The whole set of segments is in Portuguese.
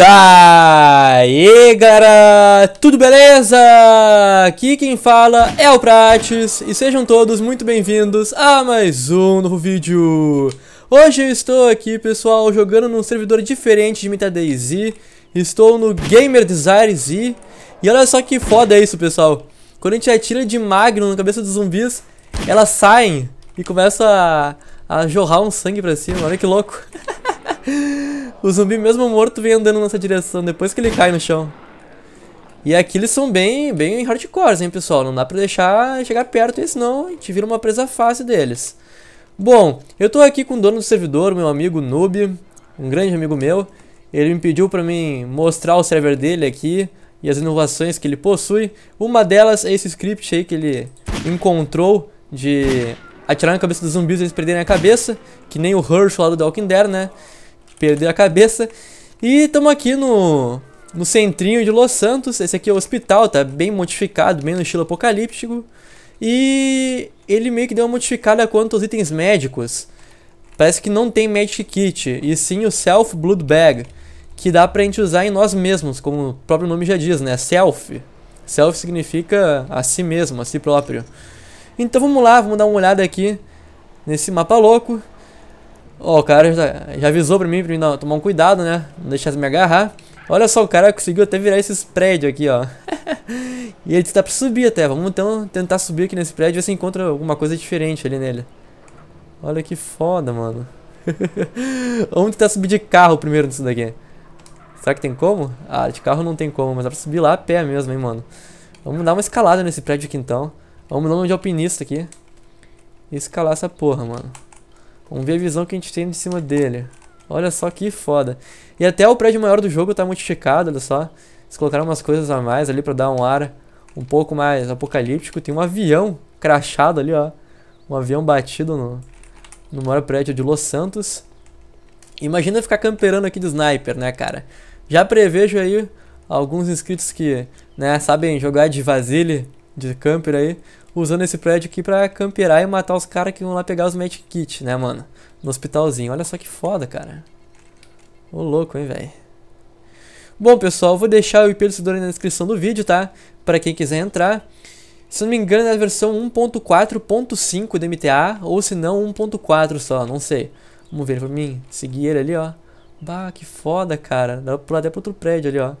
Daí, galera! Tudo beleza? Aqui quem fala é o Prates e sejam todos muito bem-vindos a mais um novo vídeo. Hoje eu estou aqui, pessoal, jogando num servidor diferente de MetaDaisy. Estou no Gamer Desire Z e olha só que foda é isso, pessoal. Quando a gente atira de Magnum na cabeça dos zumbis, elas saem e começa a, a jorrar um sangue pra cima. Olha que louco. O zumbi mesmo morto vem andando nessa direção depois que ele cai no chão. E aqui eles são bem, bem hardcores, hein, pessoal? Não dá pra deixar chegar perto, senão a gente vira uma presa fácil deles. Bom, eu tô aqui com o dono do servidor, meu amigo Noob, um grande amigo meu. Ele me pediu pra mim mostrar o server dele aqui e as inovações que ele possui. Uma delas é esse script aí que ele encontrou de atirar na cabeça dos zumbis e eles perderem a cabeça, que nem o Herschel lá do Walking Dead, né? perder a cabeça. E estamos aqui no, no centrinho de Los Santos. Esse aqui é o hospital, tá bem modificado, bem no estilo apocalíptico. E ele meio que deu uma modificada quanto aos itens médicos. Parece que não tem Magic Kit, e sim o Self Blood Bag, que dá pra gente usar em nós mesmos, como o próprio nome já diz, né? Self. Self significa a si mesmo, a si próprio. Então vamos lá, vamos dar uma olhada aqui nesse mapa louco. Ó, o cara já, já avisou pra mim, pra mim não, tomar um cuidado, né? Não deixar me agarrar. Olha só, o cara conseguiu até virar esses prédios aqui, ó. e ele tá pra subir até. Vamos então tentar subir aqui nesse prédio e ver se encontra alguma coisa diferente ali nele. Olha que foda, mano. Vamos tentar subir de carro primeiro nisso daqui. Será que tem como? Ah, de carro não tem como, mas dá pra subir lá a pé mesmo, hein, mano. Vamos dar uma escalada nesse prédio aqui, então. Vamos dar um de alpinista aqui. E escalar essa porra, mano. Vamos ver a visão que a gente tem em cima dele. Olha só que foda. E até o prédio maior do jogo tá modificado, olha só. Eles colocaram umas coisas a mais ali pra dar um ar um pouco mais apocalíptico. Tem um avião crachado ali, ó. Um avião batido no, no maior prédio de Los Santos. Imagina ficar camperando aqui de sniper, né, cara? Já prevejo aí alguns inscritos que, né, sabem jogar de Vasile, de camper aí, usando esse prédio aqui pra camperar e matar os caras que vão lá pegar os Magic Kit, né, mano? No hospitalzinho. Olha só que foda, cara. Ô louco, hein, velho. Bom, pessoal, vou deixar o IP do servidor na descrição do vídeo, tá? Pra quem quiser entrar. Se não me engano, é a versão 1.4.5 do MTA, ou se não, 1.4 só, não sei. Vamos ver pra mim. Seguir ele ali, ó. Bah, que foda, cara. Dá pra pular até pro outro prédio ali, ó.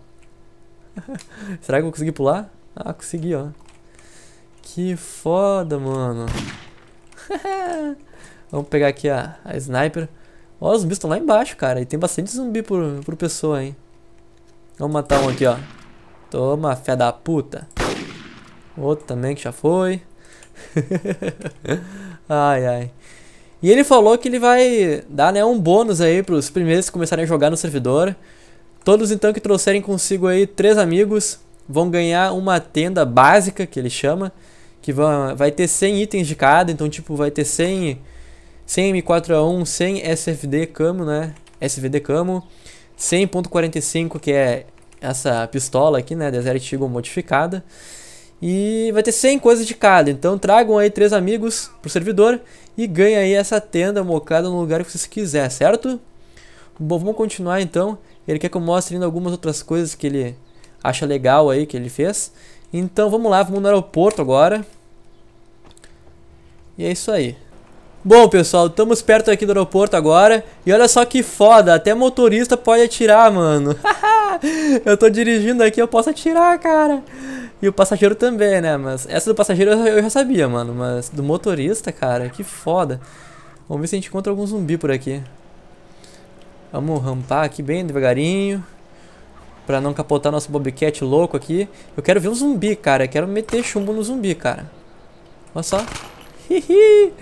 Será que eu vou conseguir pular? Ah, consegui, ó. Que foda, mano. Vamos pegar aqui a, a sniper. Ó, os zumbis estão lá embaixo, cara. E tem bastante zumbi por, por pessoa, hein. Vamos matar um aqui, ó. Toma, fé da puta. Outro também que já foi. ai, ai. E ele falou que ele vai dar né, um bônus aí para os primeiros que começarem a jogar no servidor. Todos então que trouxerem consigo aí três amigos vão ganhar uma tenda básica, que ele chama, que vai, vai ter 100 itens de cada, então tipo vai ter 100, 100 M4A1, 100 SFD camo, né? SVD camo, 100.45 que é essa pistola aqui, né, Desert Eagle modificada. E vai ter 100 coisas de cada, então tragam aí três amigos pro servidor e ganha aí essa tenda mocada no lugar que vocês quiser, certo? Bom, vamos continuar então. Ele quer que eu mostre ainda algumas outras coisas que ele acha legal aí que ele fez. Então vamos lá, vamos no aeroporto agora. E é isso aí. Bom, pessoal, estamos perto aqui do aeroporto agora. E olha só que foda, até motorista pode atirar, mano. eu tô dirigindo aqui, eu posso atirar, cara. E o passageiro também, né? Mas essa do passageiro eu já sabia, mano. Mas do motorista, cara, que foda. Vamos ver se a gente encontra algum zumbi por aqui. Vamos rampar aqui bem devagarinho. Pra não capotar nosso Bobcat louco aqui. Eu quero ver um zumbi, cara. Eu quero meter chumbo no zumbi, cara. Olha só. Hihi.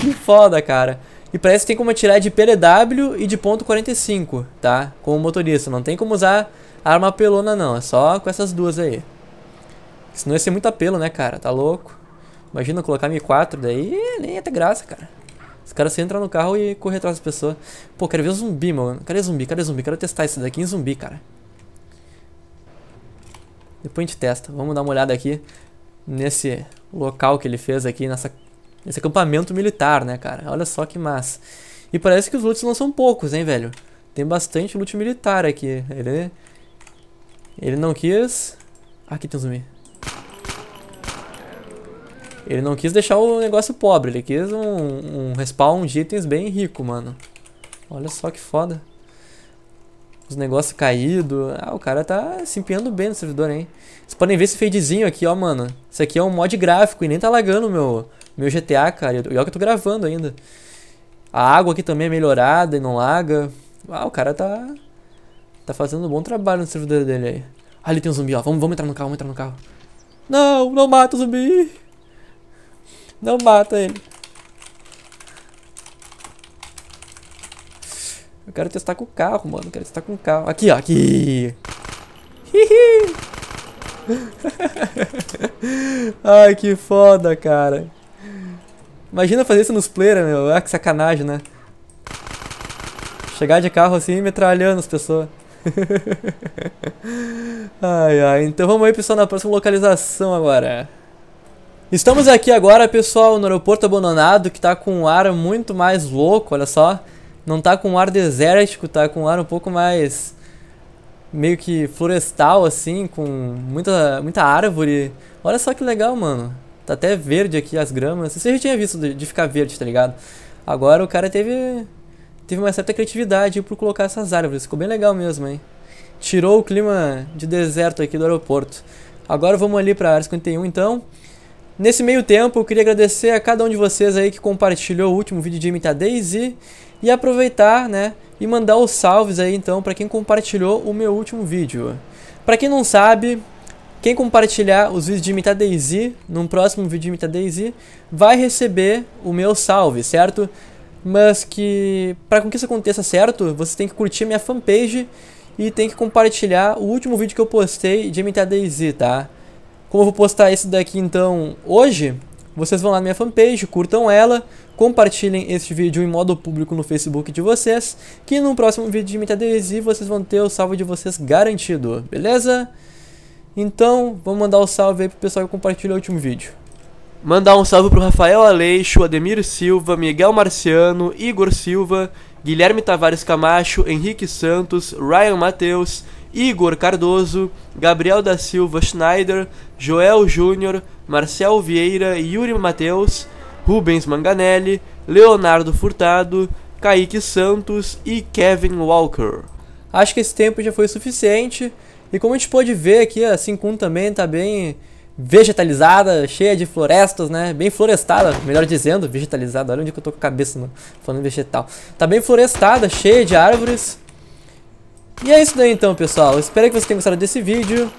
que foda, cara. E parece que tem como atirar de PLW e de ponto .45, tá? o motorista. Não tem como usar arma pelona, não. É só com essas duas aí. Senão ia ser muito apelo, né, cara? Tá louco? Imagina colocar M4 daí, nem ia ter graça, cara. Os caras entram no carro e correr atrás das pessoas. Pô, quero ver zumbi, mano. Cadê zumbi? Cadê zumbi? Quero testar isso daqui em zumbi, cara. Depois a gente testa. Vamos dar uma olhada aqui nesse local que ele fez aqui, nessa, nesse acampamento militar, né, cara? Olha só que massa. E parece que os loots não são poucos, hein, velho? Tem bastante loot militar aqui. Ele, ele não quis... Aqui tem um zumbi. Ele não quis deixar o negócio pobre, ele quis um, um respawn de itens bem rico, mano. Olha só que foda os negócios caídos. Ah, o cara tá se empenhando bem no servidor, hein? Vocês podem ver esse fadezinho aqui, ó, mano. Isso aqui é um mod gráfico e nem tá lagando meu, meu GTA, cara. E olha é que eu tô gravando ainda. A água aqui também é melhorada e não laga. Ah, o cara tá. Tá fazendo um bom trabalho no servidor dele aí. Ah, ali tem um zumbi, ó. Vamos, vamos entrar no carro, vamos entrar no carro. Não, não mata o zumbi. Não mata ele. quero testar com o carro, mano. quero testar com o carro. Aqui, ó. Aqui. Hihi. Ai, que foda, cara. Imagina fazer isso nos players, meu. Ah, que sacanagem, né? Chegar de carro assim, metralhando as pessoas. ai, ai. Então vamos aí, pessoal, na próxima localização agora. Estamos aqui agora, pessoal, no aeroporto abandonado, que tá com um ar muito mais louco, olha só não tá com um ar desértico, tá com um ar um pouco mais meio que florestal assim, com muita muita árvore. Olha só que legal, mano. Tá até verde aqui as gramas. Você já tinha visto de ficar verde, tá ligado? Agora o cara teve teve uma certa criatividade por colocar essas árvores. Ficou bem legal mesmo, hein? Tirou o clima de deserto aqui do aeroporto. Agora vamos ali para a área 51 então. Nesse meio tempo, eu queria agradecer a cada um de vocês aí que compartilhou o último vídeo de Imitadez Daisy e aproveitar, né, e mandar os salves aí então para quem compartilhou o meu último vídeo. Para quem não sabe, quem compartilhar os vídeos de Imita Daisy, num próximo vídeo de Imita Daisy, vai receber o meu salve, certo? Mas que para que isso aconteça certo, você tem que curtir minha fanpage e tem que compartilhar o último vídeo que eu postei de Imita Daisy, tá? Como eu vou postar esse daqui então hoje, vocês vão lá na minha fanpage, curtam ela, compartilhem este vídeo em modo público no Facebook de vocês, que no próximo vídeo de imita adesivo vocês vão ter o salve de vocês garantido, beleza? Então, vamos mandar o um salve aí pro pessoal que compartilhou o último vídeo. Mandar um salve pro Rafael Aleixo, Ademir Silva, Miguel Marciano, Igor Silva, Guilherme Tavares Camacho, Henrique Santos, Ryan Matheus, Igor Cardoso, Gabriel da Silva Schneider, Joel Júnior, Marcel Vieira, Yuri Mateus, Rubens Manganelli, Leonardo Furtado, Kaique Santos e Kevin Walker. Acho que esse tempo já foi suficiente. E como a gente pode ver aqui, a 51 também está bem vegetalizada, cheia de florestas, né? Bem florestada, melhor dizendo, vegetalizada. Olha onde eu tô com a cabeça, mano, falando vegetal. Tá bem florestada, cheia de árvores. E é isso daí então, pessoal. espero que vocês tenham gostado desse vídeo.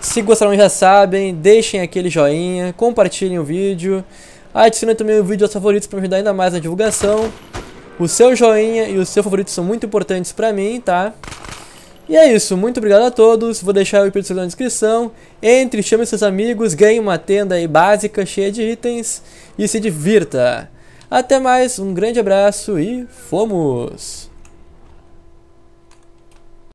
Se gostaram já sabem, deixem aquele joinha, compartilhem o vídeo. adicionem também o vídeo aos favoritos para me ajudar ainda mais na divulgação. O seu joinha e o seu favorito são muito importantes para mim, tá? E é isso, muito obrigado a todos, vou deixar o IP do na descrição. Entre, chame seus amigos, ganhe uma tenda aí básica, cheia de itens e se divirta. Até mais, um grande abraço e fomos!